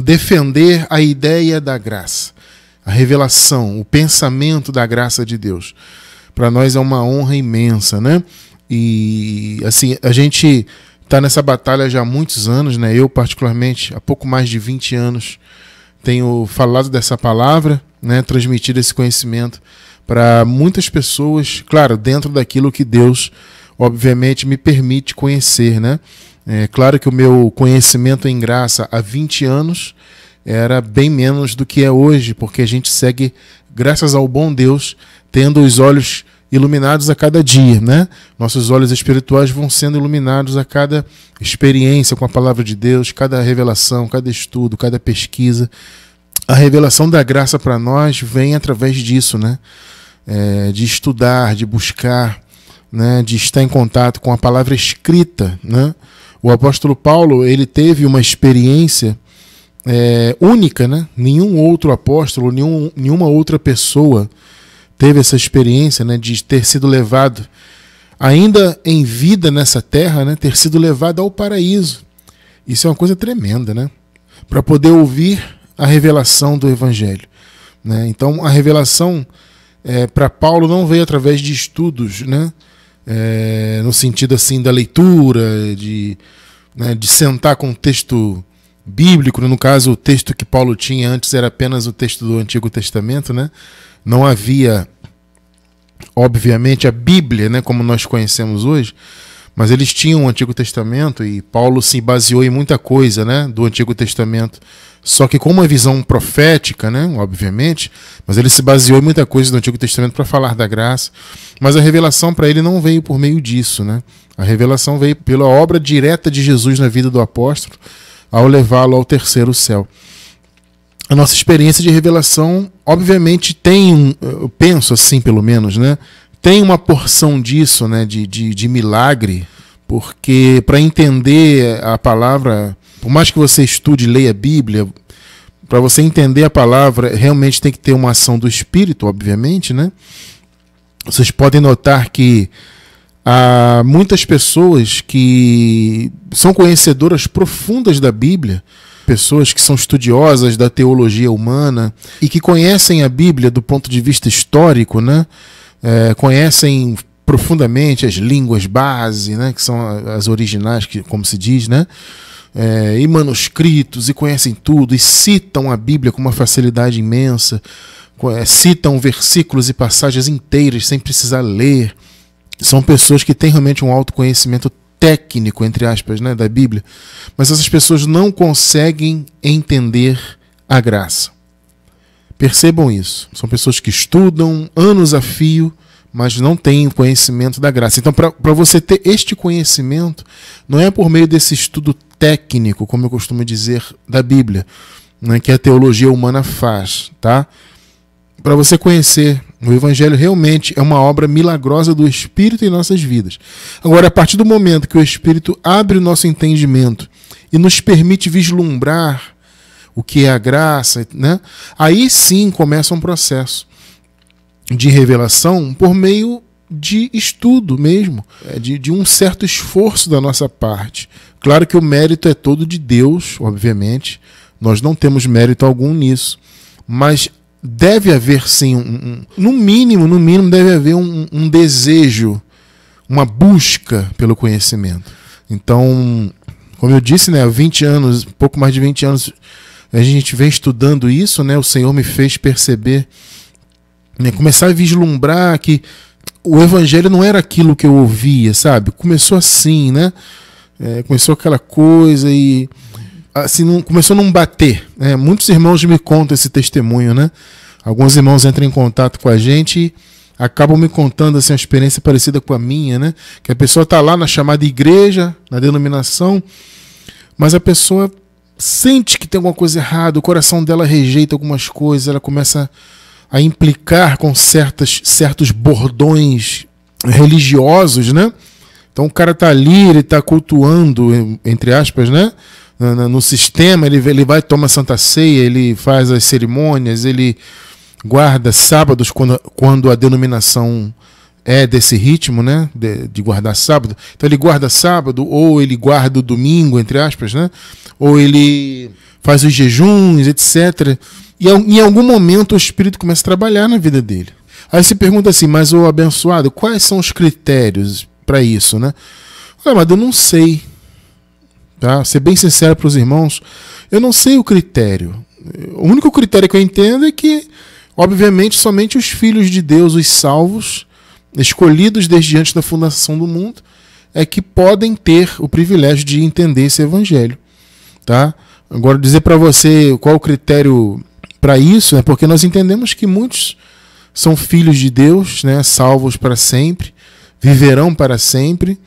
defender a ideia da graça, a revelação, o pensamento da graça de Deus. Para nós é uma honra imensa, né? E assim, a gente está nessa batalha já há muitos anos, né? Eu, particularmente, há pouco mais de 20 anos, tenho falado dessa palavra, né? transmitido esse conhecimento para muitas pessoas, claro, dentro daquilo que Deus, obviamente, me permite conhecer, né? É claro que o meu conhecimento em graça há 20 anos era bem menos do que é hoje, porque a gente segue, graças ao bom Deus, tendo os olhos iluminados a cada dia, né? Nossos olhos espirituais vão sendo iluminados a cada experiência com a palavra de Deus, cada revelação, cada estudo, cada pesquisa. A revelação da graça para nós vem através disso, né? É, de estudar, de buscar, né? De estar em contato com a palavra escrita, né? O apóstolo Paulo ele teve uma experiência é, única, né? Nenhum outro apóstolo, nenhum, nenhuma outra pessoa teve essa experiência, né, de ter sido levado ainda em vida nessa terra, né, ter sido levado ao paraíso. Isso é uma coisa tremenda, né? Para poder ouvir a revelação do evangelho, né? Então a revelação é, para Paulo não veio através de estudos, né? é, no sentido assim da leitura, de, né, de sentar com o texto bíblico, né? no caso o texto que Paulo tinha antes era apenas o texto do Antigo Testamento, né? não havia, obviamente, a Bíblia né, como nós conhecemos hoje, mas eles tinham o Antigo Testamento e Paulo se baseou em muita coisa né, do Antigo Testamento só que com uma visão profética, né, obviamente, mas ele se baseou em muita coisa do Antigo Testamento para falar da graça, mas a revelação para ele não veio por meio disso, né? A revelação veio pela obra direta de Jesus na vida do apóstolo ao levá-lo ao terceiro céu. A nossa experiência de revelação, obviamente, tem, eu penso assim pelo menos, né? Tem uma porção disso, né, de, de, de milagre, porque para entender a palavra por mais que você estude, leia a Bíblia, para você entender a palavra, realmente tem que ter uma ação do Espírito, obviamente, né? Vocês podem notar que há muitas pessoas que são conhecedoras profundas da Bíblia, pessoas que são estudiosas da teologia humana e que conhecem a Bíblia do ponto de vista histórico, né? É, conhecem profundamente as línguas base, né? Que são as originais, que, como se diz, né? é, e manuscritos e conhecem tudo e citam a Bíblia com uma facilidade imensa, é, citam versículos e passagens inteiras sem precisar ler. São pessoas que têm realmente um autoconhecimento técnico, entre aspas, né, da Bíblia, mas essas pessoas não conseguem entender a graça. Percebam isso. São pessoas que estudam anos a fio, mas não têm conhecimento da graça. Então, para você ter este conhecimento, não é por meio desse estudo técnico, como eu costumo dizer, da Bíblia, né, que a teologia humana faz, tá? Para você conhecer, o Evangelho realmente é uma obra milagrosa do Espírito em nossas vidas. Agora, a partir do momento que o Espírito abre o nosso entendimento e nos permite vislumbrar o que é a graça, né? Aí sim começa um processo de revelação por meio de estudo mesmo, é, de, de um certo esforço da nossa parte, Claro que o mérito é todo de Deus, obviamente. Nós não temos mérito algum nisso. Mas deve haver sim um, um, no mínimo no mínimo deve haver um, um, desejo uma busca pelo conhecimento então como eu disse né há 20 anos pouco mais de 20 anos a gente vem estudando isso né o Senhor me fez perceber né, começar a vislumbrar que o evangelho não era aquilo que eu ouvia sabe começou assim né é, começou aquela coisa e assim não, começou a não bater. Né? Muitos irmãos me contam esse testemunho, né? Alguns irmãos entram em contato com a gente e acabam me contando assim, uma experiência parecida com a minha, né? Que a pessoa está lá na chamada igreja, na denominação, mas a pessoa sente que tem alguma coisa errada, o coração dela rejeita algumas coisas, ela começa a implicar com certas, certos bordões religiosos, né? Então o cara tá ali, ele tá cultuando, entre aspas, né? No sistema, ele, ele vai, toma Santa Ceia, ele faz as cerimônias, ele guarda sábados quando, quando a denominação é desse ritmo, né? De, de, guardar sábado. Então ele guarda sábado, ou ele guarda o domingo, entre aspas, né? Ou ele faz os jejuns, etc. E em algum momento o Espírito começa a trabalhar na vida dele. Aí se pergunta assim, mas o abençoado, quais são os critérios para isso, né? mas eu não sei. Tá? Ser bem sincero para os irmãos, eu não sei o critério. O único critério que eu entendo é que, obviamente, somente os filhos de Deus, os salvos, escolhidos desde antes da fundação do mundo, é que podem ter o privilégio de entender esse evangelho, tá? Agora dizer para você qual o critério para isso é porque nós entendemos que muitos são filhos de Deus, né, salvos para sempre, viverão para sempre,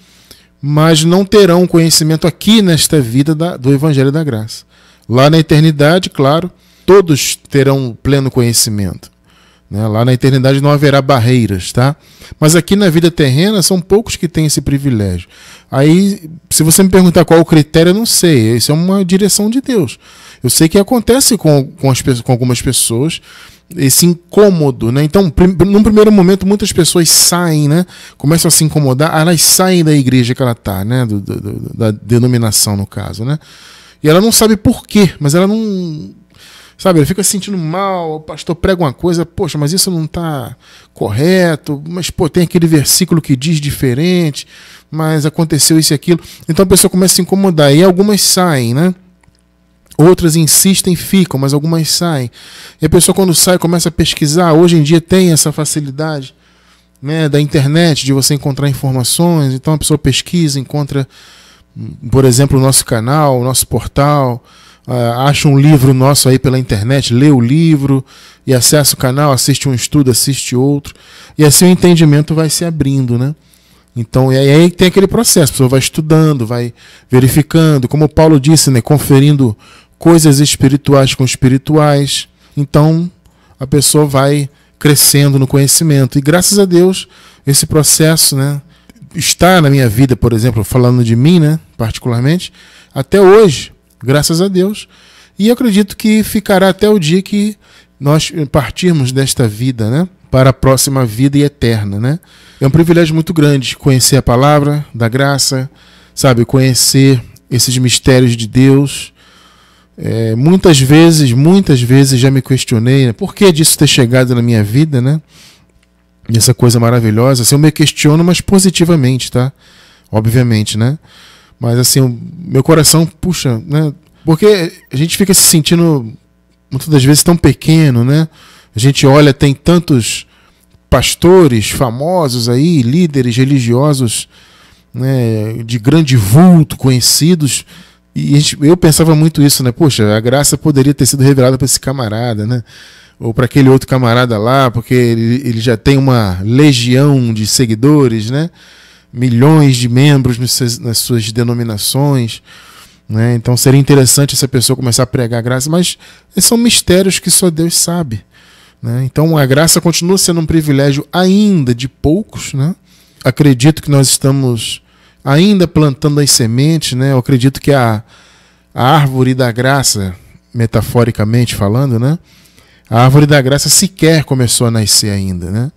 mas não terão conhecimento aqui nesta vida da, do Evangelho da Graça. Lá na eternidade, claro, todos terão pleno conhecimento. Né? Lá na eternidade não haverá barreiras, tá? Mas aqui na vida terrena são poucos que têm esse privilégio. Aí, se você me perguntar qual o critério, eu não sei. Isso é uma direção de Deus. Eu sei que acontece com, com, as, com algumas pessoas esse incômodo, né? Então, prim num primeiro momento, muitas pessoas saem, né? Começam a se incomodar, ah, elas saem da igreja que ela tá, né? Do, do, do, da denominação, no caso, né? E ela não sabe por quê, mas ela não. Sabe, ela fica se sentindo mal, o pastor prega uma coisa, poxa, mas isso não está correto, mas pô, tem aquele versículo que diz diferente, mas aconteceu isso e aquilo. Então a pessoa começa a se incomodar e algumas saem, né? Outras insistem, ficam, mas algumas saem. E a pessoa, quando sai, começa a pesquisar. Hoje em dia tem essa facilidade né, da internet, de você encontrar informações. Então a pessoa pesquisa, encontra, por exemplo, o nosso canal, o nosso portal. Uh, acha um livro nosso aí pela internet, lê o livro e acessa o canal, assiste um estudo, assiste outro. E assim o entendimento vai se abrindo, né? Então, e aí tem aquele processo, a pessoa vai estudando, vai verificando, como o Paulo disse, né, conferindo coisas espirituais com espirituais. Então, a pessoa vai crescendo no conhecimento. E graças a Deus, esse processo, né, está na minha vida, por exemplo, falando de mim, né, particularmente, até hoje, graças a Deus. E acredito que ficará até o dia que nós partirmos desta vida, né, para a próxima vida e eterna, né? É um privilégio muito grande conhecer a palavra da graça, sabe, conhecer esses mistérios de Deus, é, muitas vezes, muitas vezes já me questionei né, por que disso ter chegado na minha vida, né? Essa coisa maravilhosa. Assim, eu me questiono, mas positivamente, tá? Obviamente, né? Mas assim, o, meu coração, puxa, né? Porque a gente fica se sentindo muitas das vezes tão pequeno, né? A gente olha, tem tantos pastores famosos aí, líderes religiosos, né, de grande vulto, conhecidos, e gente, eu pensava muito isso, né? Poxa, a graça poderia ter sido revelada para esse camarada, né? Ou para aquele outro camarada lá, porque ele, ele já tem uma legião de seguidores, né? Milhões de membros nas suas, nas suas denominações. Né? Então seria interessante essa pessoa começar a pregar a graça, mas são mistérios que só Deus sabe. Né? Então a graça continua sendo um privilégio ainda de poucos. Né? Acredito que nós estamos ainda plantando as sementes, né? Eu acredito que a, a árvore da graça, metaforicamente falando, né? A árvore da graça sequer começou a nascer ainda, né?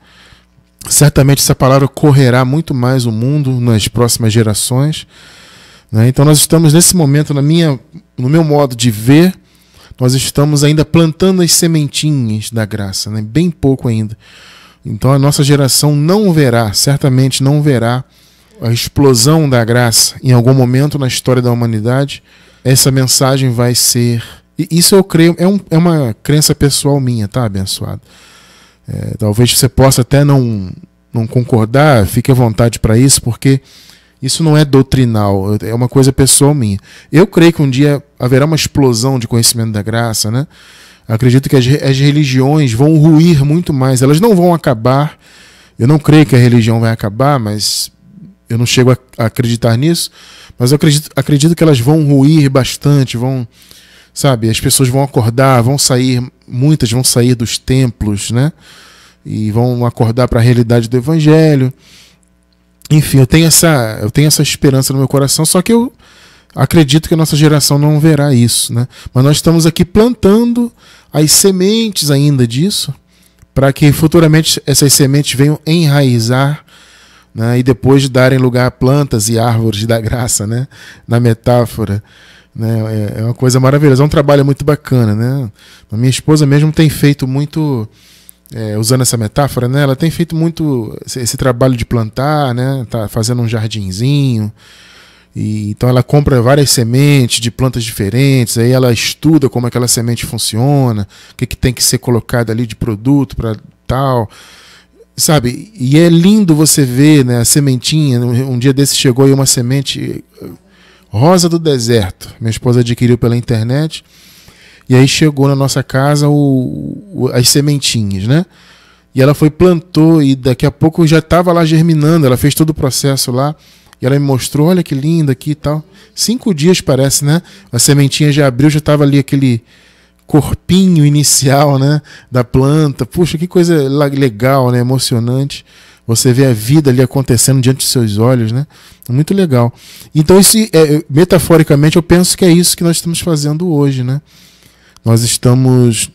Certamente essa palavra correrá muito mais o mundo nas próximas gerações. Né? Então nós estamos nesse momento, na minha, no meu modo de ver, nós estamos ainda plantando as sementinhas da graça, né? bem pouco ainda. Então a nossa geração não verá, certamente não verá a explosão da graça em algum momento na história da humanidade, essa mensagem vai ser. E isso eu creio, é, um, é uma crença pessoal minha, tá, abençoado? É, talvez você possa até não, não concordar, fique à vontade para isso, porque isso não é doutrinal, é uma coisa pessoal minha. Eu creio que um dia haverá uma explosão de conhecimento da graça, né? Acredito que as, as religiões vão ruir muito mais, elas não vão acabar. Eu não creio que a religião vai acabar, mas eu não chego a, acreditar nisso, mas eu acredito, acredito que elas vão ruir bastante, vão, sabe, as pessoas vão acordar, vão sair, muitas vão sair dos templos, né? E vão acordar para a realidade do evangelho. Enfim, eu tenho essa, eu tenho essa esperança no meu coração, só que eu acredito que a nossa geração não verá isso, né? Mas nós estamos aqui plantando as sementes ainda disso, para que futuramente essas sementes venham enraizar né? e depois de darem lugar a plantas e árvores da graça, né? na metáfora. Né? É, é uma coisa maravilhosa, é um trabalho muito bacana. Né? A minha esposa mesmo tem feito muito, é, usando essa metáfora, né? ela tem feito muito esse, esse trabalho de plantar, né? tá fazendo um jardinzinho. E, então ela compra várias sementes de plantas diferentes, aí ela estuda como é aquela semente funciona, o que, que tem que ser colocado ali de produto para tal. Sabe, e é lindo você ver né, a sementinha. Um dia desse chegou aí uma semente eh, rosa do deserto. Minha esposa adquiriu pela internet. E aí chegou na nossa casa o, o, as sementinhas, né? E ela foi, plantou, e daqui a pouco já estava lá germinando. Ela fez todo o processo lá. E ela me mostrou, olha que linda aqui e tal. Cinco dias parece, né? A sementinha já abriu, já estava ali aquele corpinho inicial né, da planta. Puxa, que coisa legal, né, emocionante. Você vê a vida ali acontecendo diante dos seus olhos, né? Muito legal. Então, isso, é, metaforicamente, eu penso que é isso que nós estamos fazendo hoje, né? Nós estamos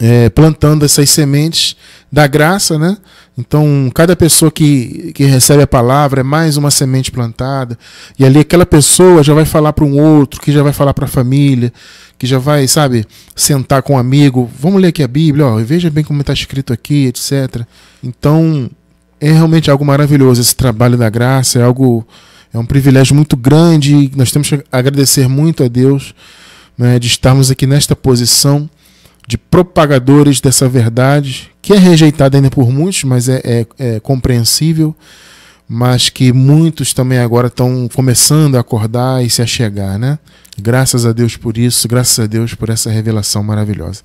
é, plantando essas sementes da graça, né? Então, cada pessoa que, que recebe a palavra é mais uma semente plantada, e ali aquela pessoa já vai falar para um outro, que já vai falar para a família, que já vai, sabe, sentar com um amigo. Vamos ler aqui a Bíblia, ó, veja bem como está escrito aqui, etc. Então, é realmente algo maravilhoso esse trabalho da graça, é algo é um privilégio muito grande. Nós temos que agradecer muito a Deus né, de estarmos aqui nesta posição de propagadores dessa verdade, que é rejeitada ainda por muitos, mas é, é, é compreensível, mas que muitos também agora estão começando a acordar e se achegar, né? Graças a Deus por isso, graças a Deus por essa revelação maravilhosa.